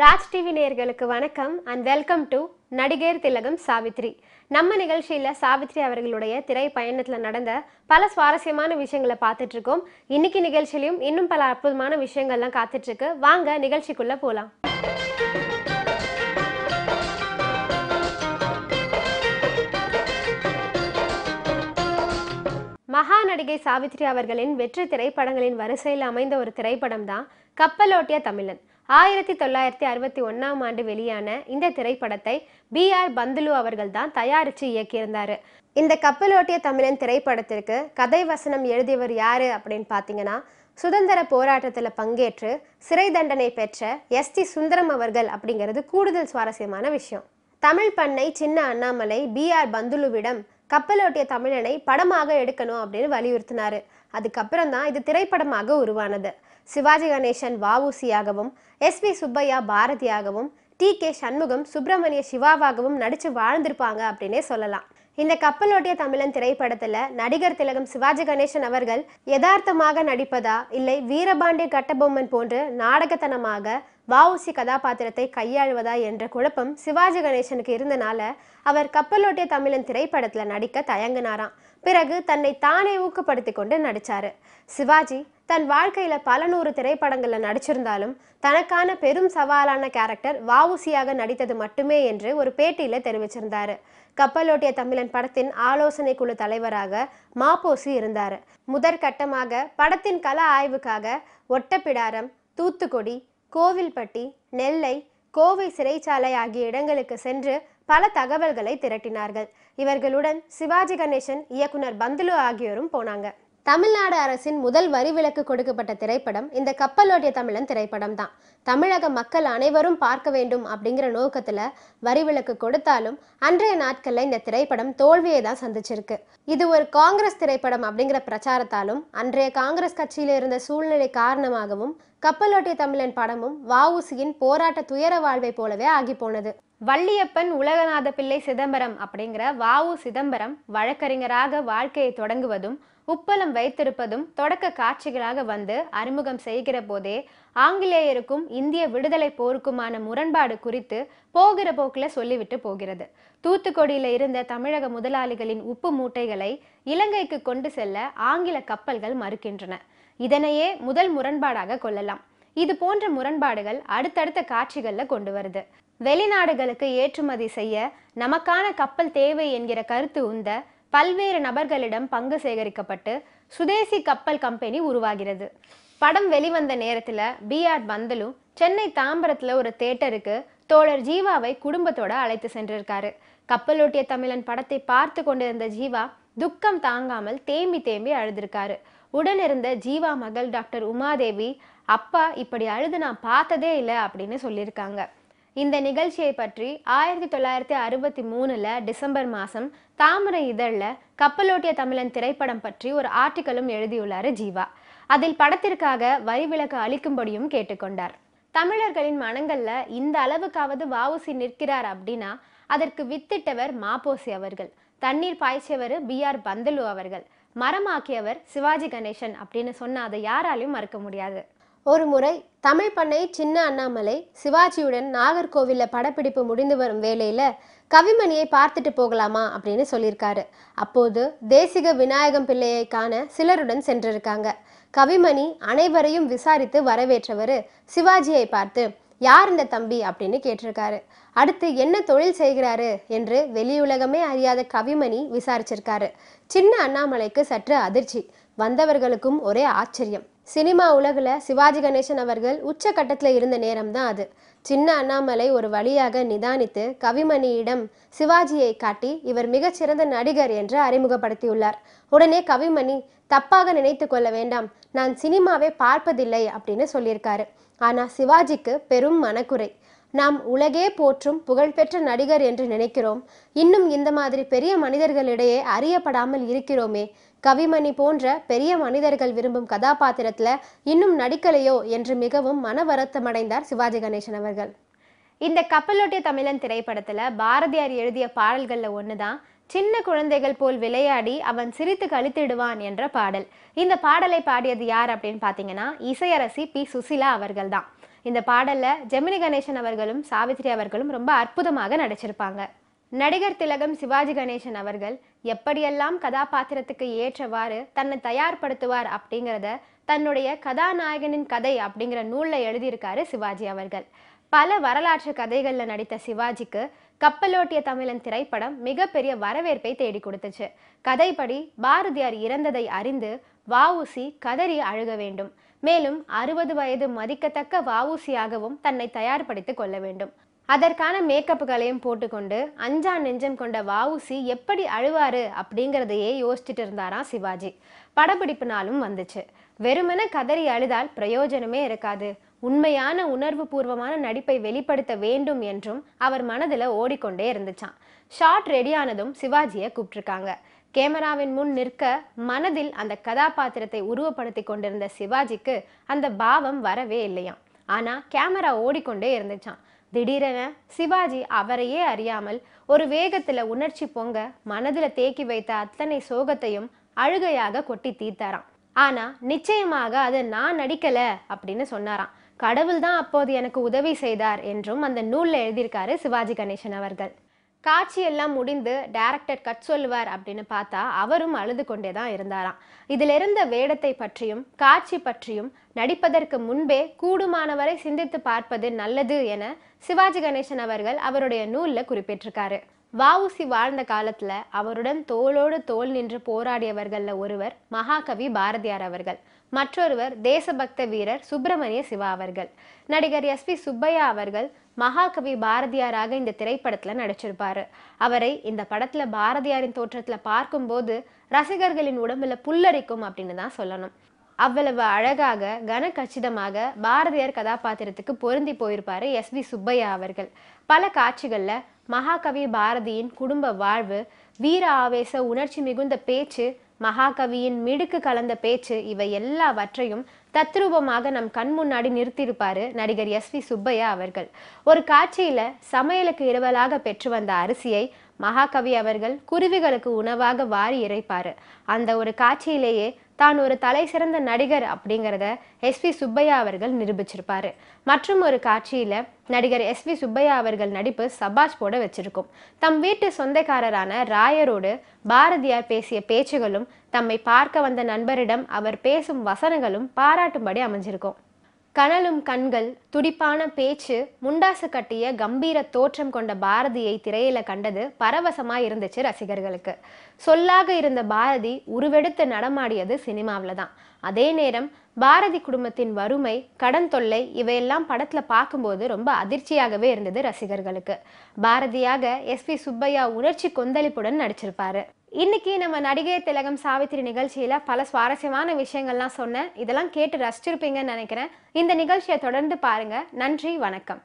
Raj TV நேர்களுக்கு வணக்கம் and welcome to நடிகர் திலகம் சாவித்ரி நம்ம நிகழ்ச்சியில் சாவித்ரி அவர்களுடைய திரை பயணத்தில் நடந்த பல சுவாரஸ்யமான விஷயங்களை பார்த்துட்டு இருக்கோம் இன்னைக்கு நிகழ்ச்சியிலையும் இன்னும் பல அற்புதமான விஷயங்கள்லாம் காத்துட்டு இருக்கு வாங்க நிகழ்ச்சிக்குள்ள போகலாம் மகா நடிகை சாவித்ரி அவர்களின் வெற்றி திரைப்படங்களின் வரிசையில் அமைந்த ஒரு திரைப்படம் தான் கப்பலோட்டிய தமிழன் ஆயிரத்தி தொள்ளாயிரத்தி அறுபத்தி ஒன்றாம் ஆண்டு வெளியான இந்த திரைப்படத்தை பி ஆர் பந்துலு அவர்கள் தான் தயாரித்து இயக்கியிருந்தார் இந்த கப்பலோட்டிய தமிழன் திரைப்படத்திற்கு கதை வசனம் எழுதியவர் யார் அப்படின்னு பார்த்தீங்கன்னா சுதந்திர போராட்டத்தில் பங்கேற்று சிறை தண்டனை பெற்ற எஸ் டி சுந்தரம் அவர்கள் அப்படிங்கிறது கூடுதல் சுவாரஸ்யமான விஷயம் தமிழ் பண்ணை சின்ன அண்ணாமலை பி ஆர் பந்துலுவிடம் கப்பலோட்டிய தமிழனை படமாக எடுக்கணும் அப்படின்னு வலியுறுத்தினார் அதுக்கப்புறம் தான் இது திரைப்படமாக உருவானது சிவாஜி கணேசன் வஉசியாகவும் எஸ் பி சுப்பையா பாரதியாகவும் டி கே சண்முகம் சுப்பிரமணிய சிவாவாகவும் நடித்து வாழ்ந்திருப்பாங்க அப்படின்னே சொல்லலாம் இந்த கப்பலோட்டிய தமிழன் திரைப்படத்துல நடிகர் திலகம் சிவாஜி கணேசன் அவர்கள் யதார்த்தமாக நடிப்பதா இல்லை வீரபாண்டிய கட்டபொம்மன் போன்று நாடகத்தனமாக வவுசி கதாபாத்திரத்தை கையாளுவதா என்ற குழப்பம் சிவாஜி கணேசனுக்கு இருந்தனால அவர் கப்பலோட்டிய தமிழன் திரைப்படத்துல நடிக்க தயங்கினாராம் பிறகு தன்னை தானே ஊக்கப்படுத்தி கொண்டு நடிச்சாரு சிவாஜி தன் வாழ்க்கையில் பல நூறு திரைப்படங்களில் நடிச்சிருந்தாலும் தனக்கான பெரும் சவாலான கேரக்டர் வாவுசியாக நடித்தது மட்டுமே என்று ஒரு பேட்டியில் தெரிவிச்சிருந்தாரு கப்பலோட்டிய தமிழன் படத்தின் ஆலோசனை குழு தலைவராக மாப்போசி இருந்தார் முதற்கட்டமாக படத்தின் கல ஆய்வுக்காக ஒட்டப்பிடாரம் தூத்துக்குடி கோவில்பட்டி நெல்லை கோவை சிறைச்சாலை ஆகிய இடங்களுக்கு சென்று பல தகவல்களை திரட்டினார்கள் இவர்களுடன் சிவாஜி கணேசன் இயக்குனர் பந்துலு ஆகியோரும் போனாங்க தமிழ்நாடு அரசின் முதல் வரி விலக்கு கொடுக்கப்பட்ட திரைப்படம் இந்த கப்பலோட்டிய தமிழன் திரைப்படம் தான் தமிழக மக்கள் அனைவரும் பார்க்க வேண்டும் அப்படிங்கிற நோக்கத்துல வரி விலக்கு கொடுத்தாலும் அன்றைய நாட்கள்ல இந்த திரைப்படம் தோல்வியை தான் சந்திச்சிருக்கு இது ஒரு காங்கிரஸ் திரைப்படம் அப்படிங்கிற பிரச்சாரத்தாலும் அன்றைய காங்கிரஸ் கட்சியில இருந்த சூழ்நிலை காரணமாகவும் கப்பலோட்டிய தமிழன் படமும் வஉசியின் போராட்ட துயர வாழ்வை போலவே ஆகி போனது வள்ளியப்பன் உலகநாத பிள்ளை சிதம்பரம் அப்படிங்கிற வாவு சிதம்பரம் வழக்கறிஞராக வாழ்க்கையை தொடங்குவதும் உப்பளம் வைத்திருப்பதும் தொடக்க காட்சிகளாக வந்து அறிமுகம் செய்கிற போதே ஆங்கிலேயருக்கும் இந்திய விடுதலை போருக்குமான முரண்பாடு குறித்து போகிற போக்கில் சொல்லிவிட்டு போகிறது தூத்துக்குடியில் இருந்த தமிழக முதலாளிகளின் உப்பு மூட்டைகளை இலங்கைக்கு கொண்டு செல்ல ஆங்கில கப்பல்கள் மறுக்கின்றன இதனையே முதல் முரண்பாடாக கொள்ளலாம் இது போன்ற முரண்பாடுகள் அடுத்தடுத்த காட்சிகளில் கொண்டு வருது வெளிநாடுகளுக்கு ஏற்றுமதி செய்ய நமக்கான கப்பல் தேவை என்கிற கருத்து உந்த பல்வேறு நபர்களிடம் பங்கு சேகரிக்கப்பட்டு சுதேசி கப்பல் கம்பெனி உருவாகிறது படம் வெளிவந்த நேரத்தில் பிஆர் பந்தலும் சென்னை தாம்பரத்தில் ஒரு தேட்டருக்கு தோழர் ஜீவாவை குடும்பத்தோட அழைத்து சென்றிருக்காரு கப்பலோட்டிய தமிழன் படத்தை பார்த்து கொண்டிருந்த ஜீவா துக்கம் தாங்காமல் தேம்பி தேம்பி அழுதிருக்காரு உடனிருந்த ஜீவா மகள் டாக்டர் உமாதேவி அப்பா இப்படி அழுது நான் பார்த்ததே இல்லை அப்படின்னு சொல்லியிருக்காங்க இந்த நிகழ்ச்சியை பற்றி ஆயிரத்தி தொள்ளாயிரத்தி அறுபத்தி மூணுல டிசம்பர் மாதம் தாமரை இதழில் கப்பலோட்டிய தமிழன் திரைப்படம் பற்றி ஒரு ஆர்டிக்கலும் எழுதியுள்ளார் ஜீவா அதில் படத்திற்காக வரி விலக்கு அளிக்கும்படியும் கேட்டுக்கொண்டார் தமிழர்களின் மனங்களில் இந்த அளவுக்காவது வாவுசி நிற்கிறார் அப்படின்னா அதற்கு வித்திட்டவர் மாப்போசி அவர்கள் தண்ணீர் பாய்ச்சியவர் பி ஆர் பந்தலு அவர்கள் மரமாக்கியவர் சிவாஜி கணேசன் அப்படின்னு சொன்ன அதை யாராலையும் மறுக்க முடியாது ஒரு முறை தமிழ் பண்ணை சின்ன அண்ணாமலை சிவாஜியுடன் நாகர்கோவிலில் படப்பிடிப்பு முடிந்து வரும் வேலையில் கவிமணியை பார்த்துட்டு போகலாமா அப்படின்னு சொல்லியிருக்காரு அப்போது தேசிக விநாயகம் பிள்ளையை காண சிலருடன் சென்றிருக்காங்க கவிமணி அனைவரையும் விசாரித்து வரவேற்றவர் சிவாஜியை பார்த்து யார் இந்த தம்பி அப்படின்னு கேட்டிருக்காரு அடுத்து என்ன தொழில் செய்கிறாரு என்று வெளியுலகமே அறியாத கவிமணி விசாரிச்சிருக்காரு சின்ன அண்ணாமலைக்கு சற்று அதிர்ச்சி வந்தவர்களுக்கும் ஒரே ஆச்சரியம் சினிமா உலகில் சிவாஜி கணேசன் அவர்கள் உச்சக்கட்டத்தில் இருந்த நேரம் தான் அது சின்ன அண்ணாமலை ஒரு வழியாக நிதானித்து கவிமணியிடம் சிவாஜியை காட்டி இவர் மிகச்சிறந்த நடிகர் என்று அறிமுகப்படுத்தியுள்ளார் உடனே கவிமணி தப்பாக நினைத்து கொள்ள வேண்டாம் நான் சினிமாவை பார்ப்பதில்லை அப்படின்னு சொல்லியிருக்காரு ஆனால் சிவாஜிக்கு பெரும் மனக்குறை நாம் உலகே போற்றும் புகழ்பெற்ற நடிகர் என்று நினைக்கிறோம் இன்னும் இந்த மாதிரி பெரிய மனிதர்களிடையே அறியப்படாமல் இருக்கிறோமே கவிமணி போன்ற பெரிய மனிதர்கள் விரும்பும் கதாபாத்திரத்தில் இன்னும் நடிக்கலையோ என்று மிகவும் மன அடைந்தார் சிவாஜி கணேசன் அவர்கள் இந்த கப்பலோட்டிய தமிழன் திரைப்படத்தில் பாரதியார் எழுதிய பாடல்களில் ஒன்று தான் சின்ன குழந்தைகள் போல் விளையாடி அவன் சிரித்து கழித்திடுவான் என்ற பாடல் இந்த பாடலை பாடியது யார் அப்படின்னு பார்த்தீங்கன்னா இசையரசி பி சுசிலா அவர்கள் தான் இந்த பாடலில் ஜெமினி கணேசன் அவர்களும் சாவித்ரி அவர்களும் ரொம்ப அற்புதமாக நடிச்சிருப்பாங்க நடிகர் திலகம் சிவாஜி கணேசன் அவர்கள் எப்படியெல்லாம் கதாபாத்திரத்துக்கு ஏற்றவாறு தன்னை தயார்படுத்துவார் அப்படிங்கிறத தன்னுடைய கதாநாயகனின் கதை அப்படிங்கிற நூலில் எழுதியிருக்காரு சிவாஜி அவர்கள் பல வரலாற்று கதைகளில் நடித்த சிவாஜிக்கு கப்பலோட்டிய தமிழன் திரைப்படம் மிகப்பெரிய வரவேற்பை தேடி கொடுத்துச்சு கதைப்படி பாரதியார் இறந்ததை அறிந்து வாவுசி கதறி அழுக வேண்டும் மேலும் அறுபது வயது மதிக்கத்தக்க வாவுசியாகவும் தன்னை தயார்படுத்திக் கொள்ள வேண்டும் அதற்கான மேக்கப்புகளையும் போட்டுக்கொண்டு அஞ்சா நெஞ்சம் கொண்ட வாவுசி எப்படி அழுவாரு அப்படிங்கிறதையே யோசிச்சுட்டு இருந்தாராம் சிவாஜி படப்பிடிப்பு நாளும் வந்துச்சு வெறுமென கதறி அழுதால் பிரயோஜனமே இருக்காது உண்மையான உணர்வு பூர்வமான நடிப்பை வெளிப்படுத்த வேண்டும் என்றும் அவர் மனதில் ஓடிக்கொண்டே இருந்துச்சான் ஷார்ட் ரெடியானதும் சிவாஜியை கூப்பிட்டுருக்காங்க கேமராவின் முன் நிற்க மனதில் அந்த கதாபாத்திரத்தை உருவப்படுத்தி கொண்டிருந்த சிவாஜிக்கு அந்த பாவம் வரவே இல்லையாம் ஆனால் கேமரா ஓடிக்கொண்டே இருந்துச்சான் திடீரென சிவாஜி அவரையே அறியாமல் ஒரு வேகத்துல உணர்ச்சி பொங்க மனதுல தேக்கி வைத்த அத்தனை சோகத்தையும் அழுகையாக கொட்டி தீர்த்தாராம் ஆனா நிச்சயமாக அது நான் நடிக்கல அப்படின்னு சொன்னாராம் கடவுள் தான் அப்போது எனக்கு உதவி செய்தார் என்றும் அந்த நூலில் எழுதியிருக்காரு சிவாஜி கணேசன் அவர்கள் காட்சியெல்லாம் முடிந்து டைரக்டர் கட் சொல்லுவார் அப்படின்னு பார்த்தா அவரும் அழுது கொண்டே தான் இருந்தாராம் இதிலிருந்த வேடத்தை பற்றியும் காட்சி பற்றியும் நடிப்பதற்கு முன்பே கூடுமானவரை சிந்தித்து பார்ப்பது நல்லது என சிவாஜி கணேசன் அவர்கள் அவருடைய நூலில் குறிப்பிட்டிருக்காரு வஉசி வாழ்ந்த காலத்தில் அவருடன் தோளோடு தோல் நின்று போராடியவர்களில் ஒருவர் மகாகவி பாரதியார் அவர்கள் மற்றொருவர் தேசபக்த வீரர் சுப்பிரமணிய சிவா அவர்கள் நடிகர் எஸ் பி சுப்பையா அவர்கள் மகாகவி பாரதியாராக இந்த திரைப்படத்தில் நடிச்சிருப்பாரு அவரை இந்த படத்தில் பாரதியாரின் தோற்றத்தில் பார்க்கும்போது ரசிகர்களின் உடம்புல புல்லரிக்கும் அப்படின்னு தான் சொல்லணும் அவ்வளவு அழகாக கன கச்சிதமாக பாரதியார் கதாபாத்திரத்துக்கு பொருந்தி போயிருப்பாரு எஸ் வி சுப்பையா அவர்கள் பல காட்சிகளில் மகாகவி பாரதியின் குடும்ப வாழ்வு வீர ஆவேச உணர்ச்சி மிகுந்த பேச்சு மகாகவியின் மிடுக்கு கலந்த பேச்சு இவை எல்லாவற்றையும் தத்ரூபமாக நம் கண் முன்னாடி நிறுத்தியிருப்பாரு நடிகர் எஸ் வி சுப்பையா அவர்கள் ஒரு காட்சியில சமையலுக்கு இரவலாக பெற்று வந்த அரிசியை மகாகவி அவர்கள் குருவிகளுக்கு உணவாக வாரி இறைப்பார் அந்த ஒரு காட்சியிலேயே தான் ஒரு தலை சிறந்த நடிகர் அப்படிங்கிறத எஸ் வி சுப்பையா அவர்கள் நிரூபிச்சிருப்பாரு மற்றும் ஒரு காட்சியில் நடிகர் எஸ் வி சுப்பையா அவர்கள் நடிப்பு சபாஷ் போட வச்சிருக்கும் தம் வீட்டு சொந்தக்காரரான ராயரோடு பாரதியார் பேசிய பேச்சுகளும் தம்மை பார்க்க வந்த நண்பரிடம் அவர் பேசும் வசனங்களும் பாராட்டும்படி அமைஞ்சிருக்கும் கனலும் கண்கள் துடிப்பான பேச்சு முண்டாசு கட்டிய கம்பீர தோற்றம் கொண்ட பாரதியை திரையில கண்டது பரவசமா இருந்துச்சு ரசிகர்களுக்கு சொல்லாக இருந்த பாரதி உருவெடுத்து நடமாடியது சினிமாவில் தான் அதே நேரம் பாரதி குடும்பத்தின் வறுமை கடன் தொல்லை இவையெல்லாம் படத்துல பார்க்கும்போது ரொம்ப அதிர்ச்சியாகவே இருந்தது ரசிகர்களுக்கு பாரதியாக எஸ் பி சுப்பையா உணர்ச்சி கொந்தளிப்புடன் நடிச்சிருப்பாரு இன்னைக்கு நம்ம நடிகை திலகம் சாவித்திரி நிகழ்ச்சியில் பல சுவாரஸ்யமான விஷயங்கள்லாம் சொன்னேன் இதெல்லாம் கேட்டு ரசிச்சிருப்பீங்கன்னு நினைக்கிறேன் இந்த நிகழ்ச்சியை தொடர்ந்து பாருங்கள் நன்றி வணக்கம்